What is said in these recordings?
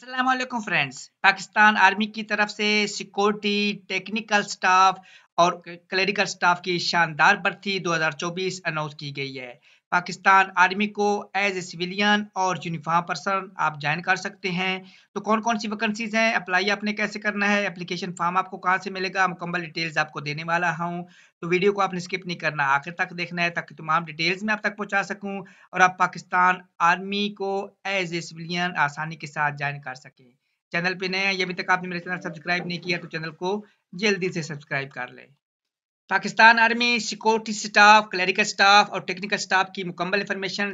Aslam friends Pakistan army की तरफ से सिक्योरिटी टेक्निकल स्टाफ और क्लरिकल स्टाफ की शानदार भर्ती 2024 अनाउंस की गई है पाकिस्तान आर्मी को एज ए सिविलियन और यूनिफॉर्म पर्सन आप ज्वाइन कर सकते हैं तो कौन कौन सी वैकेंसीज हैं अप्लाई आपने कैसे करना है एप्लीकेशन फॉर्म आपको कहाँ से मिलेगा मुकम्मल डिटेल्स आपको देने वाला हूँ तो वीडियो को आपने स्किप नहीं करना आखिर तक देखना है ताकि तमाम डिटेल्स में आप तक पहुँचा सकूँ और आप पाकिस्तान आर्मी को एज ए सिविलियन आसानी के साथ ज्वाइन कर सकें चैनल पर नए हैं अभी तक आपने मेरे चैनल सब्सक्राइब नहीं किया तो चैनल को जल्दी से सब्सक्राइब कर लें Pakistan army security staff clerical staff और टेक्निकल स्टाफ की मुकम्मल इन्फॉर्मेशन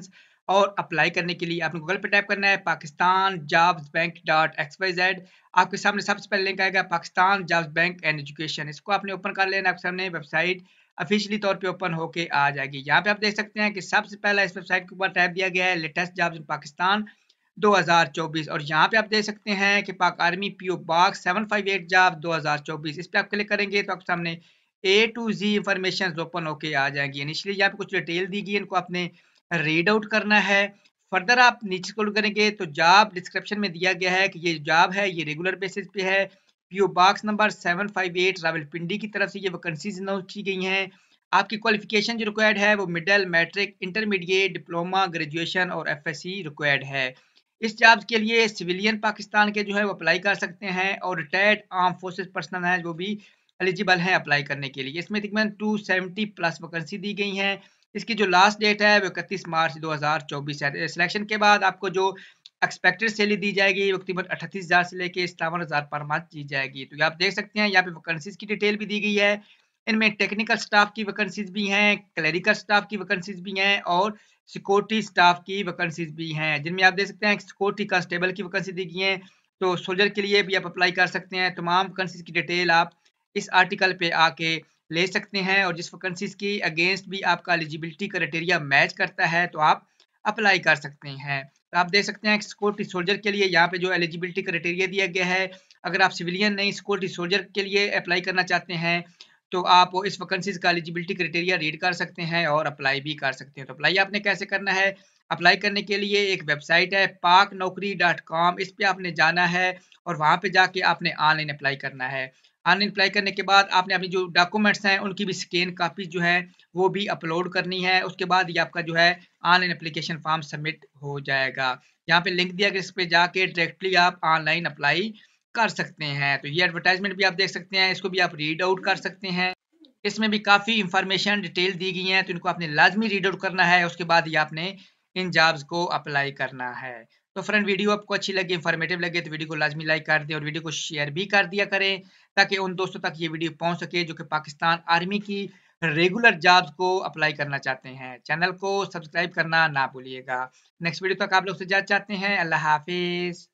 और अप्लाई करने के लिए आपने गूगल पे टाइप करना है Pakistan jobs bank dot X Y Z आपके सामने सबसे पहले लिंक आएगा Pakistan jobs bank and education इसको आपने ओपन कर लेना आपके सामने वेबसाइट ऑफिशियली तौर पे ओपन होके आ जाएगी यहाँ पे आप देख सकते हैं कि सबसे पहला इस वेबसाइट के ऊपर टाइप दिया गया है लेटेस्ट जॉब्स इन पाकिस्तान 2024 और यहाँ पे आप देख सकते हैं कि Pak army PO box at job 2024 इस पे आप क्लिक करेंगे तो आपके सामने A to Z information open होके आ जाएंगी इनिशियली यहाँ पे कुछ डिटेल दी गई इनको आपने रीड आउट करना है फर्दर आप नीचे स्क्रॉल करेंगे तो जॉब डिस्क्रिप्शन में दिया गया है कि ये जॉब है ये रेगुलर बेसिस पे है PO box number seven five 758 Rawalpindi की तरफ से ये वैकेंसीज अनाउंस की गई हैं आपकी क्वालिफिकेशन जो रिक्वायर्ड है वो middle matric intermediate diploma graduation और एफ रिक्वायर्ड है इस जॉब के लिए सिविलियन पाकिस्तान के जो है वो अप्लाई कर सकते हैं और रिटायर्ड आर्म फोर्सेज पर्सनल हैं जो भी एलिजिबल हैं अप्लाई करने के लिए इसमें तकरीबन 270 प्लस वैकेंसी दी गई हैं इसकी जो लास्ट डेट है वो इकतीस मार्च 2024 है सिलेक्शन के बाद आपको जो एक्सपेक्टेड सैलरी दी जाएगी वो तकरीबन अठतीस हज़ार से लेकर सतावन हज़ार पर मंथ दी जाएगी तो आप देख सकते हैं यहाँ पे वैकेंसीज की डिटेल भी दी गई है इनमें टेक्निकल स्टाफ की वैकेंसीज भी हैं क्लरिकल स्टाफ की वैकेंसीज भी हैं और सिक्योरिटी स्टाफ की वैकेंसीज भी हैं जिनमें आप देख सकते हैं सिक्योरिटी कांस्टेबल की वैकेंसी दी गई है तो सोल्जर के लिए भी आप अप्लाई कर सकते हैं तमाम वैकेंसीज की डिटेल आप इस आर्टिकल पे आके ले सकते हैं और जिस वैकेंसीज की अगेंस्ट भी आपका एलिजिबिलिटी क्राइटेरिया मैच करता है तो आप अप्लाई कर सकते हैं तो आप देख सकते हैं सिक्योरिटी सोल्जर के लिए यहाँ पे जो एलिजिबिलिटी क्राइटेरिया दिया गया है अगर आप सिविलियन नहीं सिक्योरिटी सोल्जर के लिए अप्लाई करना चाहते हैं तो आप इस वैकेंसीज का एलिजिबिलिटी क्राइटेरिया रीड कर सकते हैं और अप्लाई भी कर सकते हैं तो अप्लाई आपने कैसे करना है अप्लाई करने के लिए एक वेबसाइट है पाक नौकरी डॉट कॉम इस पर आपने जाना है और वहाँ पे जाके आपने ऑनलाइन अप्लाई करना है अनइम्प्लाई करने के बाद आपने अपनी जो डॉक्यूमेंट्स हैं उनकी भी स्कैन कापी जो है वो भी अपलोड करनी है उसके बाद ये आपका जो है ऑनलाइन अप्लीकेशन फॉर्म सबमिट हो जाएगा यहाँ पे लिंक दिया गया इस पर जाके डायरेक्टली आप ऑनलाइन अप्लाई कर सकते हैं तो ये एडवर्टाइजमेंट भी आप देख सकते हैं इसको भी आप रीड आउट कर सकते हैं इसमें भी काफ़ी इंफॉर्मेशन डिटेल दी गई हैं तो इनको आपने लाजमी रीड आउट करना है उसके बाद ये आपने इन जॉब्स को अप्लाई करना है तो फ्रेंड वीडियो आपको अच्छी लगे इन्फॉर्मेटिव लगे तो वीडियो को लाजमी लाइक कर दें और वीडियो को शेयर भी कर दिया करें ताकि उन दोस्तों तक ये वीडियो पहुंच सके जो कि पाकिस्तान आर्मी की रेगुलर जॉब्स को अप्लाई करना चाहते हैं चैनल को सब्सक्राइब करना ना भूलिएगा नेक्स्ट वीडियो तक आप लोग से जाना चाहते हैं अल्लाह हाफिज़